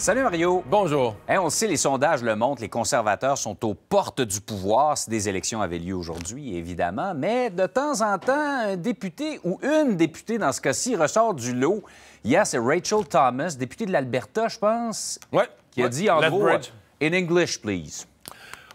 Salut Mario. Bonjour. on le sait, les sondages le montrent, les conservateurs sont aux portes du pouvoir si des élections avaient lieu aujourd'hui, évidemment. Mais de temps en temps, un député ou une députée, dans ce cas-ci, ressort du lot. Hier, c'est Rachel Thomas, députée de l'Alberta, je pense, ouais, qui a dit en gros euh, In English, please.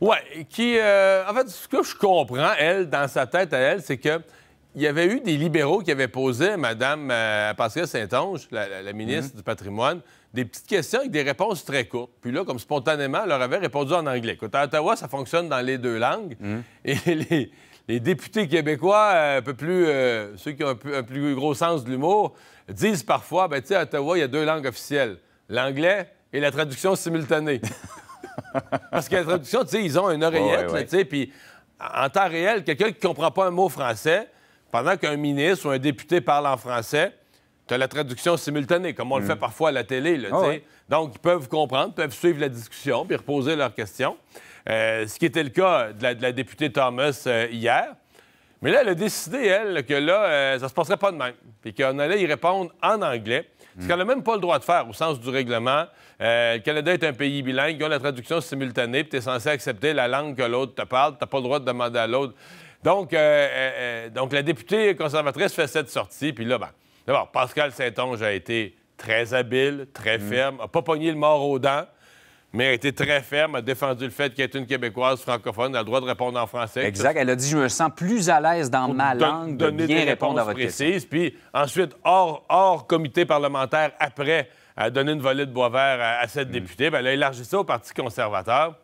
Oui, qui. Euh, en fait, ce que je comprends, elle, dans sa tête à elle, c'est que il y avait eu des libéraux qui avaient posé à Mme euh, Saint-Onge, la, ministre mhm. du patrimoine, des petites questions avec des réponses très courtes. Puis là, comme spontanément, elle leur avait répondu en anglais. Écoute, à Ottawa, ça fonctionne dans les deux langues. Mhm. Et les, députés québécois, euh, un peu plus, euh, ceux qui ont un, plus gros sens de l'humour, disent parfois, ben tu sais, à Ottawa, il y a deux langues officielles, l'anglais et la traduction simultanée. Parce que la traduction, tu sais, ils ont une oreillette, puis en temps réel, quelqu'un qui comprend pas un mot français pendant qu'un ministre ou un député parle en français, tu as la traduction simultanée, comme on le mm. fait parfois à la télé. Ah Donc, ils peuvent comprendre, peuvent suivre la discussion puis reposer leurs questions. Euh, ce qui était le cas de la, députée Thomas euh, hier. Mais là, elle a décidé, elle, que là, euh, ça se passerait pas de même. Puis qu'on allait y répondre en anglais. Ce qu'elle n'a même pas le droit de faire au sens du règlement. le Canada est un pays bilingue, ils ont la traduction simultanée, puis tu es censé accepter la langue que l'autre te parle. Tu n'as pas le droit de demander à l'autre donc, euh, euh, euh, donc la députée conservatrice fait cette sortie, puis là, ben, d'abord, Pascal Saint-Onge a été très habile, très mm. ferme, a pas pogné le mort aux dents mais a été très ferme, a défendu le fait qu'elle est une Québécoise francophone, a le droit de répondre en français. Exact. Elle a dit Je me sens plus à l'aise dans ma langue de, bien répondre à votre Puis ensuite, hors, hors comité parlementaire, après, a donné une volée de bois vert à, cette mm. députée. Ben, elle a élargi ça au Parti conservateur.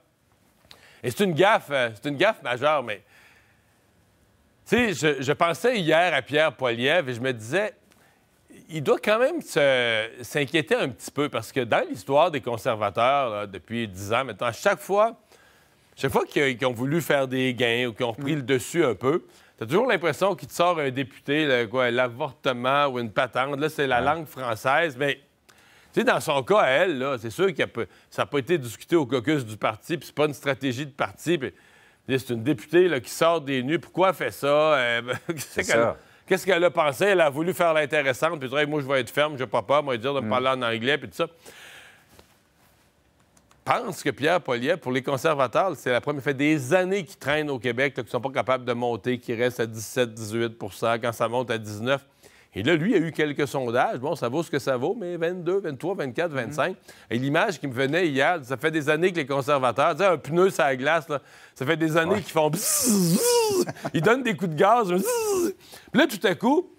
Et c'est une gaffe, c'est une gaffe majeure, mais tu sais, je, pensais hier à Pierre Poilievre et je me disais, il doit quand même s'inquiéter un petit peu parce que dans l'histoire des conservateurs, depuis dix ans maintenant, à chaque fois, chaque fois qu'ils ont voulu faire des gains ou qu'ils ont pris mm. le dessus un peu, t'as toujours l'impression qu'il te sort un député, l'avortement ou une patente. Là, c'est la langue française, mais tu sais, dans son cas, elle, c'est sûr que ça n'a pas été discuté au caucus du parti, puis c'est pas une stratégie de parti. C'est une députée qui sort des nues. Pourquoi elle fait euh, ça? Qu'est-ce qu'elle a pensé? Elle a voulu faire l'intéressante, puis Moi, je vais être ferme, je n'ai pas peur, moi, dire de me mm. parler en anglais, puis tout ça. Pense que Pierre Poilievre, pour les conservateurs, c'est la première. fait des années qu'ils traînent au Québec, qu'ils ne sont pas capables de monter, qu'ils restent à 17-18 quand ça monte à 19 et là, lui, il a eu quelques sondages. Bon, ça vaut ce que ça vaut, mais 22, 23, 24, 25. Et l'image qui me venait hier, ça fait des années que les conservateurs, tu un pneu sur la glace, ça fait des années qu'ils font... ils donnent des coups de gaz. Puis là, tout à coup,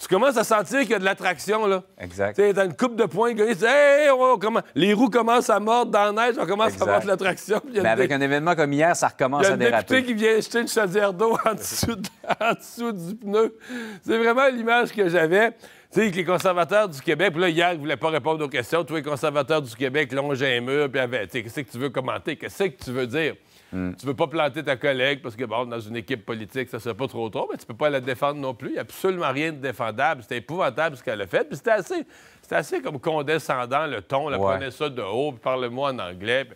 tu commences à sentir qu'il y a de l'attraction, là. Exact. Tu dans une coupe de poing, oh, oh, les roues commencent à mordre dans la neige, on commence à avoir de l'attraction. Mais avec un événement comme hier, ça recommence à déraper. Il y a un député qui vient jeter une chaudière d'eau en, dessous du pneu. C'est vraiment l'image que j'avais. Tu sais, les conservateurs du Québec, puis là, hier, ils ne voulaient pas répondre aux questions. Tous les conservateurs du Québec longeaient un mur, puis tu sais, qu'est-ce que tu veux commenter? Qu'est-ce que tu veux dire? Tu hmm. Tu veux pas planter ta collègue parce que, bon, dans une équipe politique, ça ne serait pas trop trop, mais tu ne peux pas la défendre non plus. Il n'y a absolument rien de défendable. C'était épouvantable ce qu'elle a fait. Puis c'était assez, assez comme condescendant, le ton. Elle prenait ça de haut, puis parle-moi en anglais.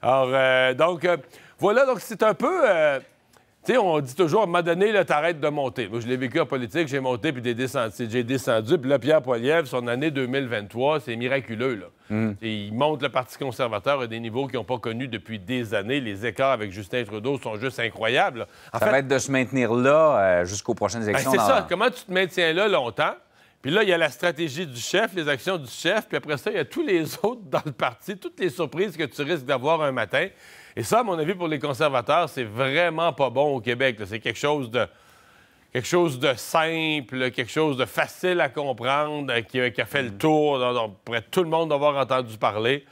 Alors, euh, donc, euh, voilà. Donc, c'est un peu... Euh, tu sais, on dit toujours, à un moment donné, t'arrêtes de monter. Moi, je l'ai vécu en politique, j'ai monté, puis j'ai descendu. J'ai descendu, puis là, Pierre Poilievre, son année 2023, c'est miraculeux, là. Mm. Il monte le Parti conservateur à des niveaux qu'ils n'ont pas connus depuis des années. Les écarts avec Justin Trudeau sont juste incroyables. ça va être de se maintenir là euh, jusqu'aux prochaines ben, élections. c'est ça. Comment tu te maintiens là longtemps? Puis là, il y a la stratégie du chef, les actions du chef, puis après ça, il y a tous les autres dans le parti, toutes les surprises que tu risques d'avoir un matin. Et ça, à mon avis, pour les conservateurs, c'est vraiment pas bon au Québec. C'est quelque chose de quelque chose de simple, quelque chose de facile à comprendre, qui, euh, a fait le mm. tour, dont, pourrait tout le monde avoir entendu parler.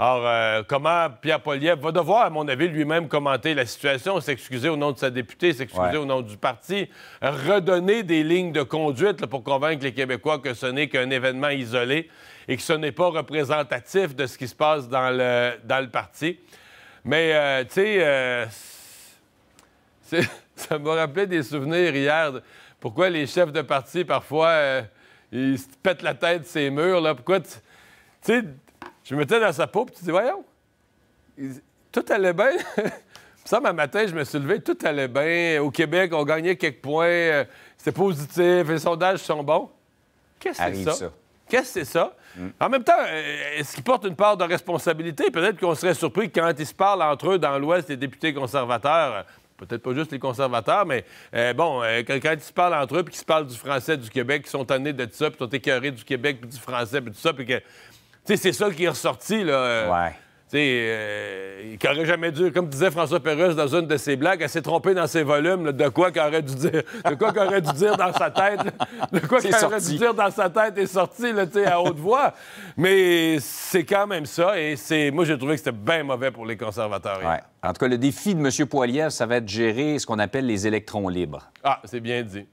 Alors, euh, comment Pierre Poliev va devoir, à mon avis, lui-même commenter la situation, s'excuser au nom de sa députée, s'excuser au nom du parti, redonner des lignes de conduite pour convaincre les Québécois que ce n'est qu'un événement isolé et que ce n'est pas représentatif de ce qui se passe dans le, dans le parti. Mais, euh, tu sais, euh, ça me rappelé des souvenirs hier. pourquoi les chefs de parti, parfois, euh, ils se pètent la tête ces murs, là. Pourquoi, tu sais, je me mettais dans sa peau, puis tu dis, voyons, tout allait bien. ça, ma matin, je me suis levé, tout allait bien. Au Québec, on gagnait quelques points. C'était positif, les sondages sont bons. Qu'est-ce que c'est ça. Qu'est-ce que c'est ça? Mm. En même temps, euh, est-ce qu'ils portent une part de responsabilité? Peut-être qu'on serait surpris quand ils se parlent entre eux dans l'Ouest, les députés conservateurs, euh, peut-être pas juste les conservateurs, mais euh, bon, quand, ils se parlent entre eux, puis qu'ils se parlent du français du Québec, qui sont tannés de ça, puis sont écœurés du Québec, puis du français, puis tout ça, puis que... Tu sais, c'est ça qui est ressorti, là sais, euh, il n'aurait jamais dû, comme disait François Pérusse dans une de ses blagues, elle s'est trompée dans ses volumes, de quoi qu'il aurait dû dire, de quoi dû dire dans sa tête, de quoi qu'il aurait dû dire dans sa tête est sorti à haute voix. Mais c'est quand même ça, et c'est, moi j'ai trouvé que c'était bien mauvais pour les conservateurs. En tout cas, le défi de M. Poilievre, ça va être gérer ce qu'on appelle les électrons libres. Ah, c'est bien dit.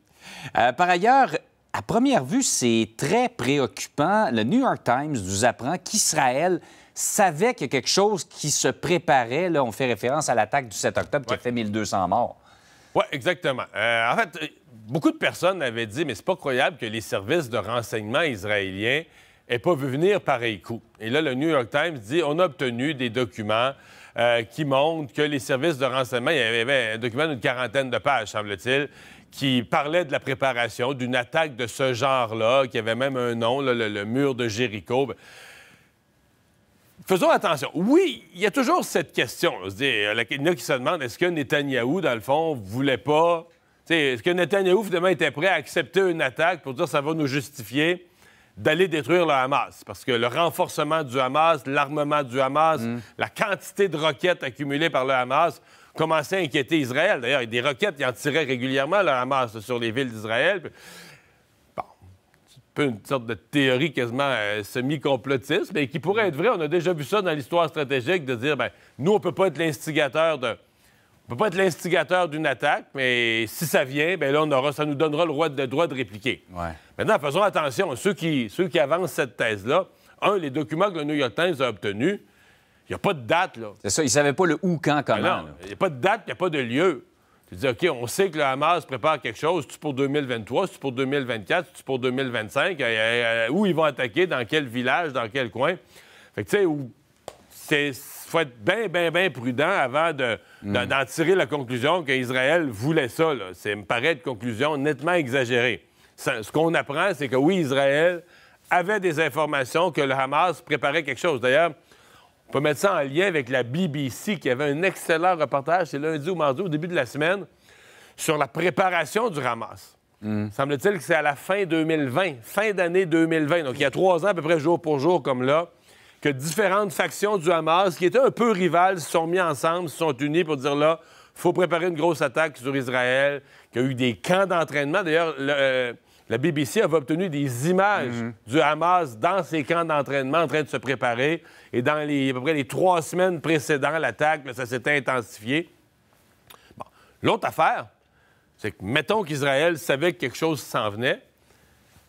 Euh, par ailleurs, à première vue, c'est très préoccupant. Le New York Times nous apprend qu'Israël savait qu'il y a quelque chose qui se préparait. Là, on fait référence à l'attaque du 7 octobre qui a fait 1200 morts. Oui, exactement. Euh, en fait, euh, beaucoup de personnes avaient dit, mais c'est pas croyable que les services de renseignement israéliens n'aient pas vu venir pareil coup. Et là, le New York Times dit, on a obtenu des documents euh, qui montrent que les services de renseignement, il y avait un document d'une quarantaine de pages, semble-t-il, qui parlait de la préparation d'une attaque de ce genre-là, qui avait même un nom, le mur de Jéricho faisons attention. Oui, il y a toujours cette question. Euh, il y en a qui se demandent est-ce que Netanyahou, dans le fond, voulait pas. Est-ce que Netanyahou, finalement, était prêt à accepter une attaque pour dire ça va nous justifier d'aller détruire le Hamas? Parce que le renforcement du Hamas, l'armement du Hamas, mm. la quantité de roquettes accumulées par le Hamas commençait à inquiéter Israël. D'ailleurs, il y a des roquettes, y en tiraient régulièrement, le Hamas, sur les villes d'Israël peu une sorte de théorie quasiment euh, semi-complotiste, mais qui pourrait être vraie. On a déjà vu ça dans l'histoire stratégique de dire ben, nous, on peut pas être l'instigateur de. peut pas être l'instigateur d'une attaque, mais si ça vient, ben là, on aura, ça nous donnera le droit de, répliquer. Maintenant, faisons attention. Ceux qui, ceux qui avancent cette thèse-là, un, les documents que le New York Times a obtenus, il n'y a pas de date, là. C'est ça, ils ne savaient pas le où, quand, ben comment. il n'y a pas de date, il n'y a pas de lieu. Tu dis, OK, on sait que le Hamas prépare quelque chose, c'est pour 2023, c'est pour 2024, c'est pour 2025, euh, euh, où ils vont attaquer, dans quel village, dans quel coin. Fait tu sais, il faut être bien, bien, bien prudent avant hmm. d'en tirer la conclusion qu'Israël voulait ça. C'est, me paraît, une conclusion nettement exagérée. ce qu'on apprend, c'est que oui, Israël avait des informations que le Hamas préparait quelque chose. D'ailleurs, on peut mettre ça en lien avec la BBC qui avait un excellent reportage, c'est lundi ou mardi, au début de la semaine, sur la préparation du Hamas. Mm. Semble-t-il que c'est à la fin 2020, fin d'année 2020, donc il y a trois ans à peu près jour pour jour comme là, que différentes factions du Hamas, qui étaient un peu rivales, se sont mises ensemble, se sont unies pour dire là, faut préparer une grosse attaque sur Israël, qu'il y a eu des camps d'entraînement. D'ailleurs, le, euh, la BBC avait obtenu des images mhm. du Hamas dans ses camps d'entraînement en train de se préparer. Et dans les, peu près les trois semaines précédant l'attaque, ça s'était intensifié. L'autre affaire, c'est que, mettons qu'Israël savait que quelque chose s'en venait.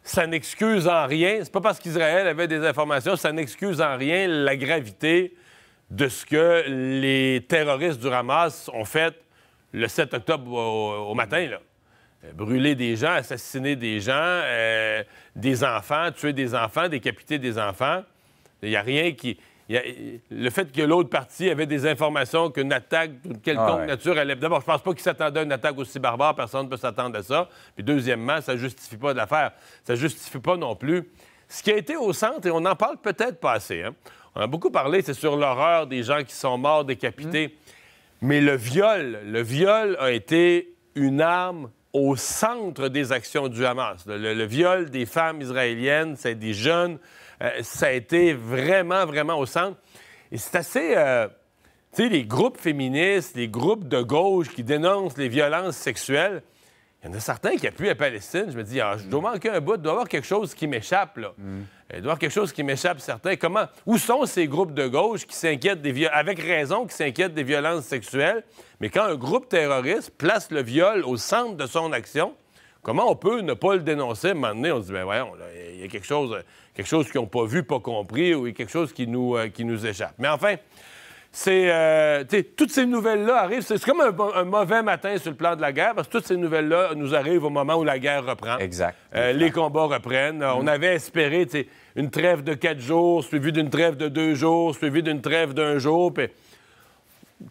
Ça n'excuse en rien, c'est pas parce qu'Israël avait des informations, ça n'excuse en rien la gravité de ce que les terroristes du Hamas ont fait le 7 octobre au, au matin. Là. Euh, brûler des gens, assassiner des gens, euh, des enfants, tuer des enfants, décapiter des enfants. Il n'y a rien qui. le fait que l'autre partie avait des informations qu'une attaque d'une quelconque ah nature allait. D'abord, je pense pas qu'ils s'attendaient à une attaque aussi barbare, personne ne peut s'attendre à ça. Puis deuxièmement, ça ne justifie pas de l'affaire. Ça ne justifie pas non plus. Ce qui a été au centre, et on en parle peut-être pas assez, hein. on a beaucoup parlé, c'est sur l'horreur des gens qui sont morts, décapités. Mmh. Mais le viol, le viol a été une arme au centre des actions du Hamas. Le, viol des femmes israéliennes, c'est des jeunes, euh, ça a été vraiment, vraiment au centre. Et c'est assez... Euh, tu sais, les groupes féministes, les groupes de gauche qui dénoncent les violences sexuelles, il y en a certains qui appuient à Palestine. Je me dis, ah, je dois manquer un bout, il doit y avoir quelque chose qui m'échappe, mm. euh, Il doit y avoir quelque chose qui m'échappe, certains. Comment, où sont ces groupes de gauche qui s'inquiètent des avec raison, qui s'inquiètent des violences sexuelles? Mais quand un groupe terroriste place le viol au centre de son action, comment on peut ne pas le dénoncer? À un moment donné, on se dit, ben voyons, il y a quelque chose, euh, quelque chose qu'ils n'ont pas vu, pas compris, ou quelque chose qui nous, euh, qui nous échappe. Mais enfin, c'est, euh, toutes ces nouvelles-là arrivent. C'est comme un, mauvais matin sur le plan de la guerre, parce que toutes ces nouvelles-là nous arrivent au moment où la guerre reprend. Exact. Euh, les combats reprennent. Euh, on mm. avait espéré une trêve de quatre jours, suivie d'une trêve de deux jours, suivie d'une trêve d'un jour.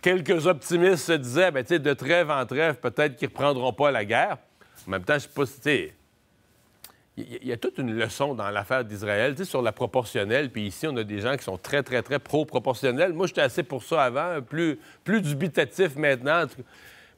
quelques optimistes se disaient, ben, de trêve en trêve, peut-être qu'ils ne reprendront pas la guerre. En même temps, je ne sais pas si il y a toute une leçon dans l'affaire d'Israël, tu sais, sur la proportionnelle. Puis ici, on a des gens qui sont très, très, très pro-proportionnels. Moi, j'étais assez pour ça avant, plus, plus dubitatif maintenant.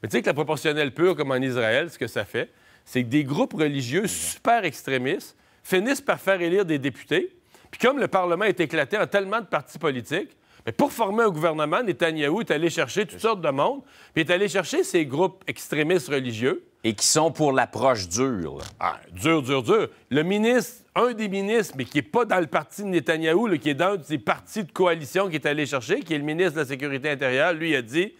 Mais tu sais que la proportionnelle pure, comme en Israël, ce que ça fait, c'est que des groupes religieux super extrémistes finissent par faire élire des députés. Puis comme le Parlement est éclaté en tellement de partis politiques, mais pour former un gouvernement, Netanyahou est allé chercher toutes sortes de monde, puis est allé chercher ces groupes extrémistes religieux. Et qui sont pour l'approche dure. Ah, dure, dure, dure. Le ministre, un des ministres, mais qui n'est pas dans le parti de Netanyahou, qui est dans des partis de coalition qui est allé chercher, qui est le ministre de la Sécurité intérieure, lui a dit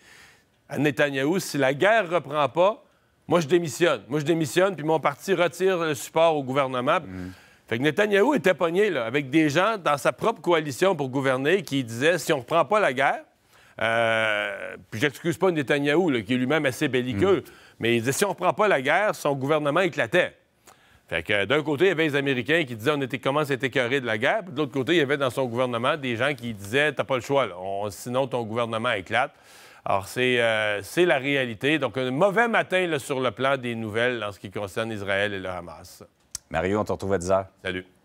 à Netanyahou, si la guerre ne reprend pas, moi je démissionne. Moi je démissionne, puis mon parti retire le support au gouvernement. Mm. Fait que Netanyahou était pogné là, avec des gens dans sa propre coalition pour gouverner qui disaient si on ne reprend pas la guerre, euh, puis j'excuse pas Netanyahou, qui est lui-même assez belliqueux, mm. mais il disait si on ne reprend pas la guerre, son gouvernement éclatait. Fait que d'un côté, il y avait les Américains qui disaient on était comment c'était de la guerre, puis de l'autre côté, il y avait dans son gouvernement des gens qui disaient t'as pas le choix, sinon ton gouvernement éclate. Alors, euh, c'est la réalité. Donc, un mauvais matin là, sur le plan des nouvelles en ce qui concerne Israël et le Hamas. Mario, on te retrouve à 10 h. Salut.